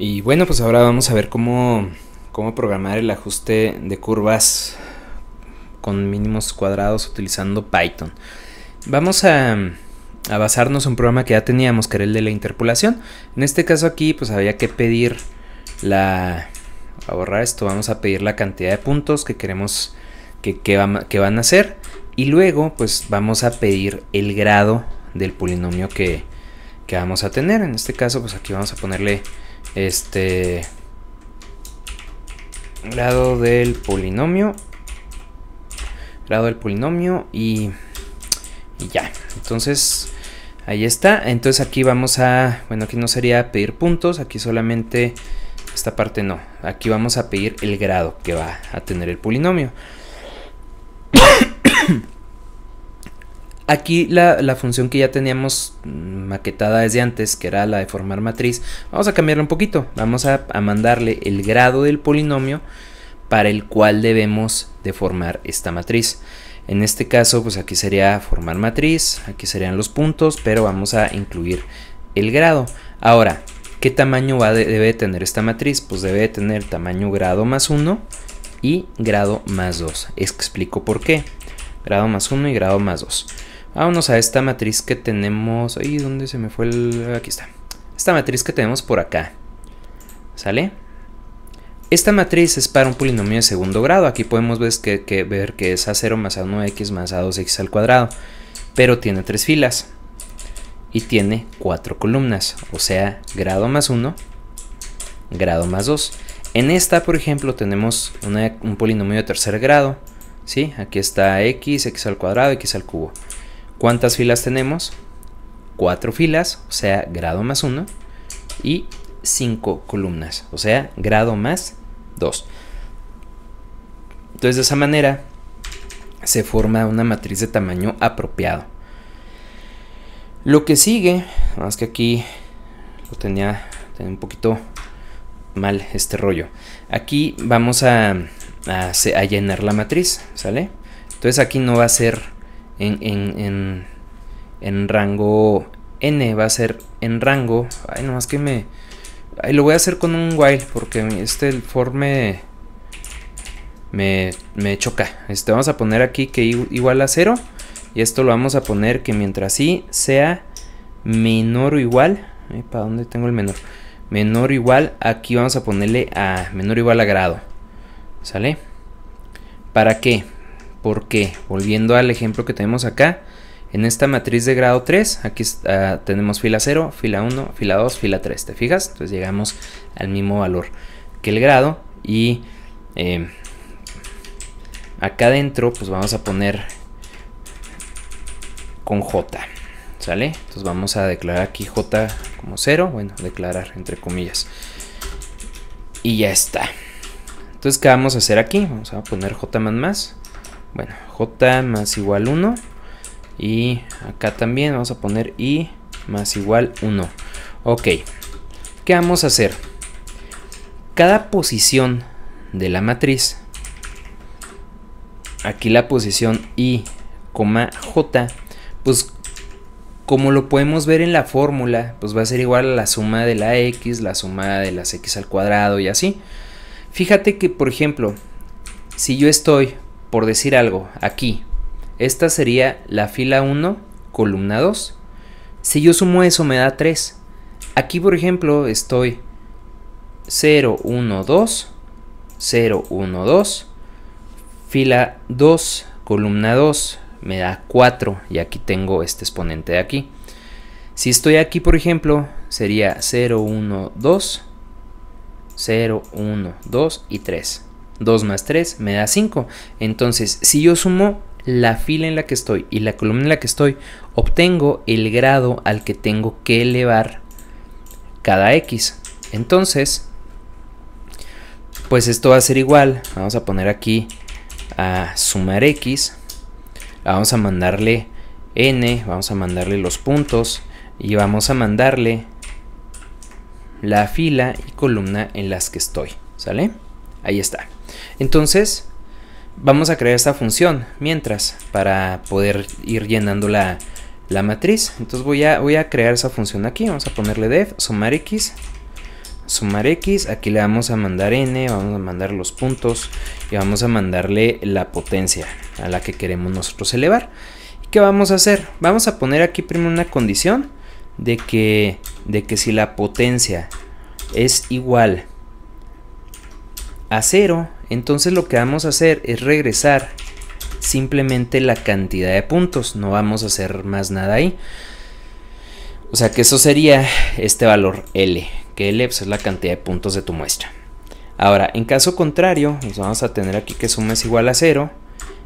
Y bueno, pues ahora vamos a ver cómo, cómo programar el ajuste de curvas con mínimos cuadrados utilizando Python. Vamos a, basarnos en un programa que ya teníamos, que era el de la interpolación. En este caso aquí, pues había que pedir la... A borrar esto, vamos a pedir la cantidad de puntos que queremos que, que, van a hacer. Y luego, pues vamos a pedir el grado del polinomio que, que vamos a tener. En este caso, pues aquí vamos a ponerle este grado del polinomio. Grado del polinomio y, y ya. Entonces, ahí está. Entonces aquí vamos a, bueno, aquí no sería pedir puntos, aquí solamente esta parte no. Aquí vamos a pedir el grado que va a tener el polinomio. Aquí la, función que ya teníamos mm, maquetada desde antes, que era la de formar matriz, vamos a cambiarla un poquito. Vamos a, mandarle el grado del polinomio para el cual debemos de formar esta matriz. En este caso, pues aquí sería formar matriz, aquí serían los puntos, pero vamos a incluir el grado. Ahora, ¿qué tamaño debe tener esta matriz? Pues debe tener tamaño grado más 1 y grado más 2. Explico por qué. Grado más 1 y grado más 2. Vámonos a esta matriz que tenemos. Ay, ¿dónde se me fue el...? Aquí está. Esta matriz que tenemos por acá. ¿Sale? Esta matriz es para un polinomio de segundo grado. Aquí podemos ver que, ver que es A0 más A1x más A2x al cuadrado. Pero tiene tres filas. Y tiene cuatro columnas. O sea, grado más 1, grado más 2. En esta, por ejemplo, tenemos un polinomio de tercer grado. ¿sí? Aquí está x, x al cuadrado, x al cubo. ¿Cuántas filas tenemos? Cuatro filas, o sea, grado más 1, y cinco columnas, o sea, grado más 2. Entonces, de esa manera se forma una matriz de tamaño apropiado. Lo que sigue, más que aquí lo tenía, un poquito mal este rollo. Aquí vamos a, a llenar la matriz, ¿sale? Entonces aquí no va a ser en, rango n, va a ser en rango. Ay, nomás que me... lo voy a hacer con un while porque este el for me, me, choca. Este, vamos a poner aquí que igual a 0. Y esto lo vamos a poner que mientras sí sea menor o igual. ¿Para dónde tengo el menor? Menor o igual. Aquí vamos a ponerle a menor o igual a grado. ¿Sale? ¿Para qué? ¿Por qué? Volviendo al ejemplo que tenemos acá, en esta matriz de grado 3, aquí ah, tenemos fila 0, fila 1, fila 2, fila 3, ¿te fijas? Entonces llegamos al mismo valor que el grado y em, acá adentro pues vamos a poner con J, ¿sale? Entonces vamos a declarar aquí J como 0, bueno, declarar entre comillas y ya está. Entonces, ¿qué vamos a hacer aquí? Vamos a poner J++. más bueno, j más igual 1. Y acá también vamos a poner i más igual 1. Ok, ¿qué vamos a hacer? Cada posición de la matriz, aquí la posición i, j, pues como lo podemos ver en la fórmula, pues va a ser igual a la suma de la x, la suma de las x al cuadrado y así. Fíjate que, por ejemplo, si yo estoy por decir algo, aquí, esta sería la fila 1, columna 2. Si yo sumo eso me da 3. Aquí, por ejemplo, estoy 0, 1, 2, 0, 1, 2. Fila 2, columna 2, me da 4. Y aquí tengo este exponente de aquí. Si estoy aquí, por ejemplo, sería 0, 1, 2, 0, 1, 2 y 3. 2 más 3 me da 5. Entonces, si yo sumo la fila en la que estoy y la columna en la que estoy, obtengo el grado al que tengo que elevar cada x. Entonces, pues esto va a ser igual. Vamos a poner aquí a sumar x. Vamos a mandarle n, vamos a mandarle los puntos y vamos a mandarle la fila y columna en las que estoy. ¿Sale? Ahí está. Entonces, vamos a crear esta función mientras para poder ir llenando la, matriz. Entonces voy a, voy a crear esa función aquí. Vamos a ponerle def, sumar x, sumar x. Aquí le vamos a mandar n, vamos a mandar los puntos y vamos a mandarle la potencia a la que queremos nosotros elevar. ¿Y qué vamos a hacer? Vamos a poner aquí primero una condición de que, de que si la potencia es igual a 0, entonces lo que vamos a hacer es regresar simplemente la cantidad de puntos. No vamos a hacer más nada ahí. O sea que eso sería este valor L, que L pues, es la cantidad de puntos de tu muestra. Ahora, en caso contrario, vamos a tener aquí que suma es igual a 0.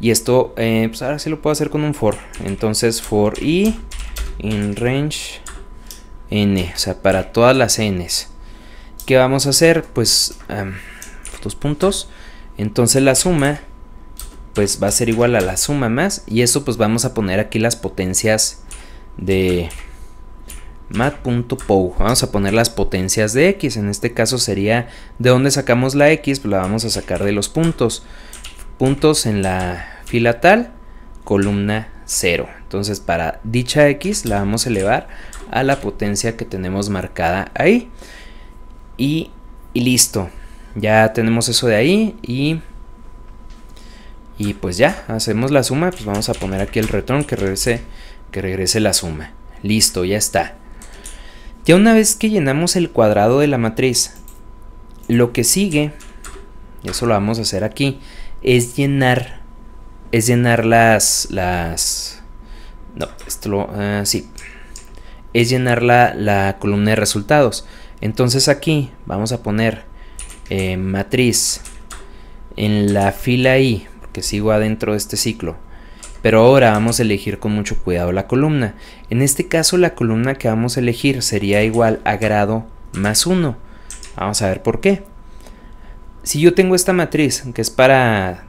Y esto, eh, pues ahora sí lo puedo hacer con un for. Entonces, for i in range n, o sea, para todas las n's. ¿Qué vamos a hacer? Pues, estos em, puntos. Entonces la suma pues va a ser igual a la suma más y eso pues vamos a poner aquí las potencias de mat.pow vamos a poner las potencias de x en este caso sería de dónde sacamos la x pues la vamos a sacar de los puntos puntos en la fila tal columna 0 entonces para dicha x la vamos a elevar a la potencia que tenemos marcada ahí y listo ya tenemos eso de ahí y... Y pues ya, hacemos la suma, pues vamos a poner aquí el return que regrese, que regrese la suma. Listo, ya está. Ya una vez que llenamos el cuadrado de la matriz, lo que sigue, y eso lo vamos a hacer aquí, es llenar, es llenar las, las, no, esto lo, ah, sí, es llenar la, la columna de resultados. Entonces aquí vamos a poner eh, matriz en la fila I, porque sigo adentro de este ciclo. Pero ahora vamos a elegir con mucho cuidado la columna. En este caso la columna que vamos a elegir sería igual a grado más 1. Vamos a ver por qué. Si yo tengo esta matriz, que es para,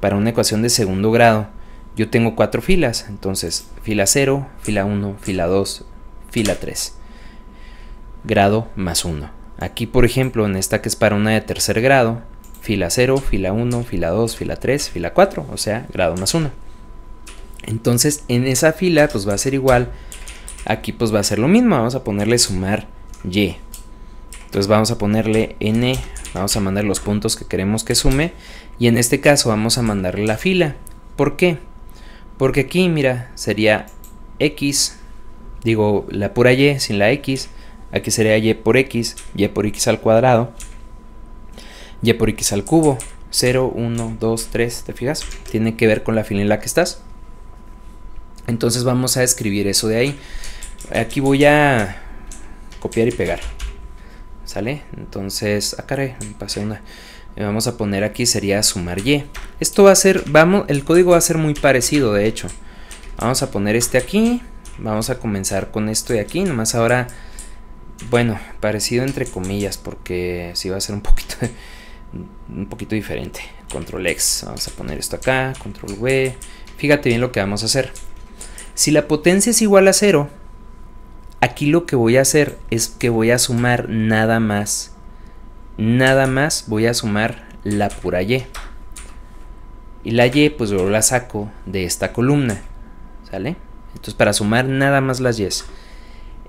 para una ecuación de segundo grado, yo tengo cuatro filas. Entonces, fila 0, fila 1, fila 2, fila 3. Grado más 1. Aquí, por ejemplo, en esta que es para una de tercer grado, fila 0, fila 1, fila 2, fila 3, fila 4, o sea, grado más 1. Entonces, en esa fila, pues va a ser igual. Aquí, pues va a ser lo mismo. Vamos a ponerle sumar y. Entonces, vamos a ponerle n. Vamos a mandar los puntos que queremos que sume. Y en este caso, vamos a mandarle la fila. ¿Por qué? Porque aquí, mira, sería x. Digo, la pura y sin la x Aquí sería y por x, y por x al cuadrado, y por x al cubo. 0, 1, 2, 3, ¿te fijas? Tiene que ver con la fila en la que estás. Entonces vamos a escribir eso de ahí. Aquí voy a copiar y pegar. ¿Sale? Entonces, acá ah, pasé una. Eh, vamos a poner aquí, sería sumar y. Esto va a ser, vamos, el código va a ser muy parecido, de hecho. Vamos a poner este aquí. Vamos a comenzar con esto de aquí. Nomás ahora bueno, parecido entre comillas, porque si va a ser un poquito, un poquito diferente. Control X, vamos a poner esto acá, Control V. Fíjate bien lo que vamos a hacer. Si la potencia es igual a cero, aquí lo que voy a hacer es que voy a sumar nada más. Nada más voy a sumar la pura Y. Y la Y pues yo la saco de esta columna. ¿Sale? Entonces para sumar nada más las Ys.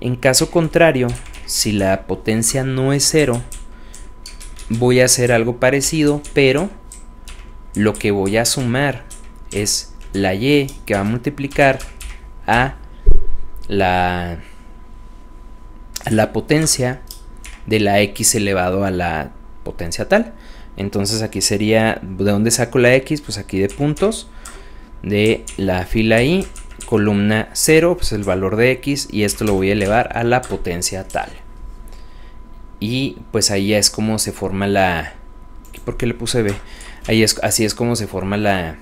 En caso contrario, si la potencia no es cero, voy a hacer algo parecido, pero lo que voy a sumar es la y que va a multiplicar a la, la potencia de la x elevado a la potencia tal. Entonces aquí sería, ¿de dónde saco la x? Pues aquí de puntos de la fila Y columna 0, pues el valor de x, y esto lo voy a elevar a la potencia tal. Y pues ahí es como se forma la... ¿Por qué le puse b? Ahí es, así es como se forma la...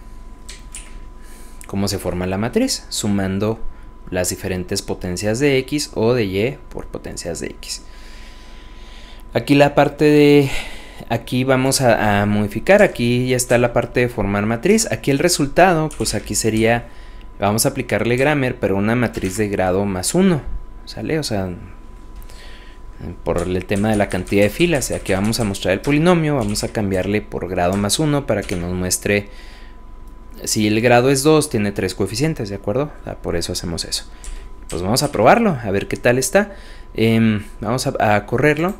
Cómo se forma la matriz, sumando las diferentes potencias de x o de y por potencias de x. Aquí la parte de... Aquí vamos a, a modificar, aquí ya está la parte de formar matriz. Aquí el resultado, pues aquí sería Vamos a aplicarle grammar pero una matriz de grado más 1. ¿Sale? O sea, por el tema de la cantidad de filas. Aquí vamos a mostrar el polinomio, vamos a cambiarle por grado más 1 para que nos muestre si el grado es 2, tiene 3 coeficientes, ¿de acuerdo? por eso hacemos eso. Pues vamos a probarlo, a ver qué tal está. Em, vamos a correrlo.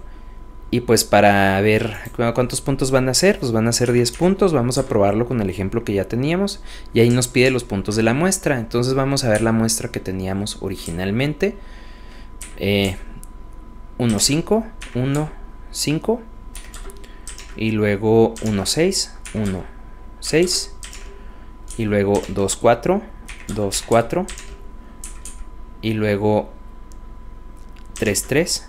Y pues para ver cuántos puntos van a ser, pues van a ser 10 puntos. Vamos a probarlo con el ejemplo que ya teníamos. Y ahí nos pide los puntos de la muestra. Entonces vamos a ver la muestra que teníamos originalmente. 1, 5, 1, 5. Y luego 1, 6, 1, 6. Y luego 2, 4, 2, 4. Y luego 3, 3.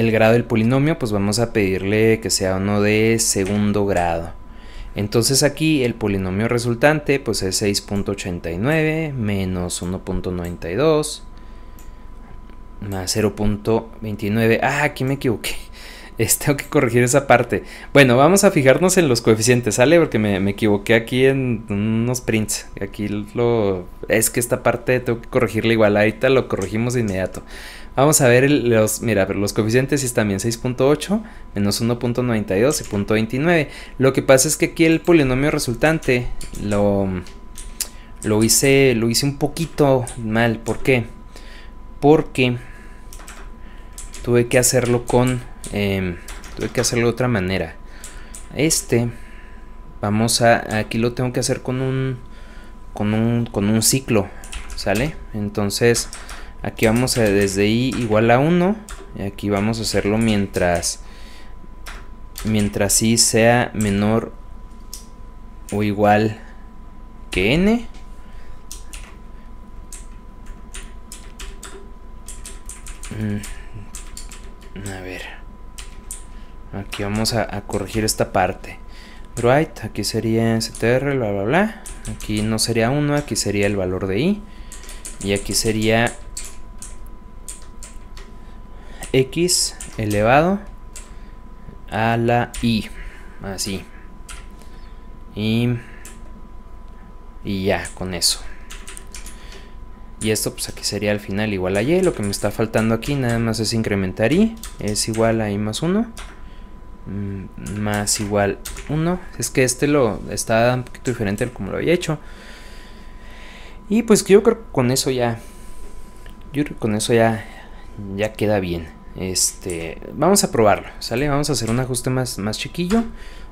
el grado del polinomio, pues vamos a pedirle que sea uno de segundo grado. Entonces aquí el polinomio resultante pues es 6.89 menos 1.92 más 0.29. Ah, aquí me equivoqué. tengo que corregir esa parte. Bueno, vamos a fijarnos en los coeficientes, ¿sale? Porque me, equivoqué aquí en unos prints. Aquí lo... Es que esta parte tengo que corregirla igual. Ahorita lo corregimos de inmediato. Vamos a ver los, mira, pero los coeficientes están bien, 6.8 menos 1.92 y 0.29. Lo que pasa es que aquí el polinomio resultante lo, lo, hice, lo hice un poquito mal. ¿Por qué? Porque tuve que hacerlo con, em, tuve que hacerlo de otra manera. Este, vamos a, aquí lo tengo que hacer con un, con un, con un ciclo, ¿sale? Entonces... Aquí vamos a desde i igual a 1. Y aquí vamos a hacerlo mientras mientras i sea menor o igual que n. Mm, a ver. Aquí vamos a, corregir esta parte. Right, aquí sería str, bla bla bla. Aquí no sería 1, aquí sería el valor de i. Y aquí sería x elevado a la i. Así. Y, y ya, con eso. Y esto pues aquí sería al final igual a y. Lo que me está faltando aquí nada más es incrementar y. Es igual a y más 1. Mm, más igual 1. Es que este lo está un poquito diferente al como lo había hecho. Y pues yo creo que con eso ya. Yo creo que con eso ya. Ya queda bien. Este, vamos a probarlo, ¿sale? Vamos a hacer un ajuste más, más chiquillo.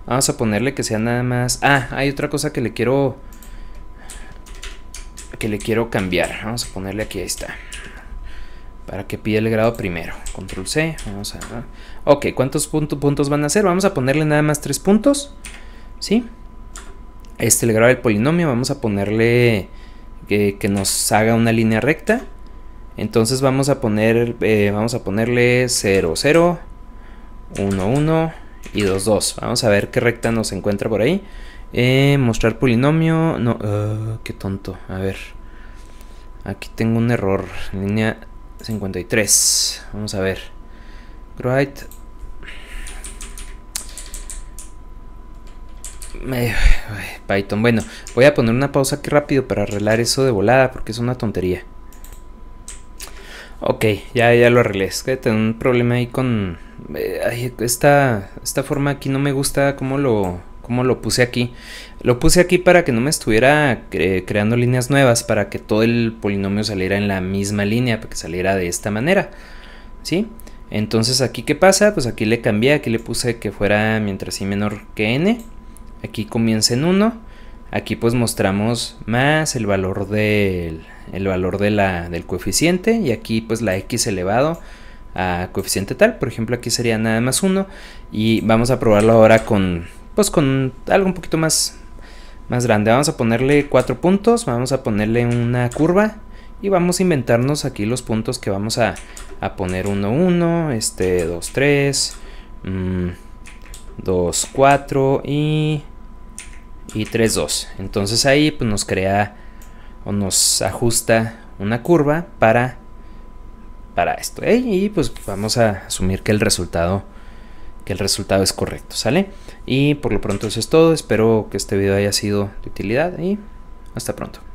Vamos a ponerle que sea nada más... Ah, hay otra cosa que le quiero... Que le quiero cambiar. Vamos a ponerle aquí, ahí está. Para que pida el grado primero. Control C. Vamos a... Ok, ¿cuántos puntos van a ser? Vamos a ponerle nada más tres puntos. ¿Sí? Este, el grado del polinomio. Vamos a ponerle que, que nos haga una línea recta. Entonces vamos a eh, ponerle 0, 0, 1, 1 y 2, 2. Vamos a ver qué recta nos encuentra por ahí. Eh, mostrar polinomio, no, ah, qué tonto, a ver. Aquí tengo un error, línea 53. Vamos a ver. Right. Python, bueno, voy a poner una pausa aquí rápido para arreglar eso de volada porque es una tontería. Ok, ya, ya lo arreglé. Es que tengo un problema ahí con... Eh, esta, forma aquí no me gusta cómo lo, lo puse aquí. Lo puse aquí para que no me estuviera creando líneas nuevas, para que todo el polinomio saliera en la misma línea, para que saliera de esta manera. ¿Sí? Entonces aquí qué pasa, pues aquí le cambié, aquí le puse que fuera mientras y menor que n. Aquí comienza en 1. Aquí pues mostramos más el valor del, el valor de la, del coeficiente y aquí pues la x elevado a coeficiente tal, por ejemplo aquí sería nada más 1 y vamos a probarlo ahora con pues con algo un poquito más más grande, vamos a ponerle 4 puntos, vamos a ponerle una curva y vamos a inventarnos aquí los puntos que vamos a, poner 1, 1, este 2, 3 2, 4 y, y 3, 2 entonces ahí pues nos crea o nos ajusta una curva para, para esto. ¿eh? Y pues vamos a asumir que el resultado que el resultado es correcto, ¿sale? Y por lo pronto eso es todo, espero que este video haya sido de utilidad y hasta pronto.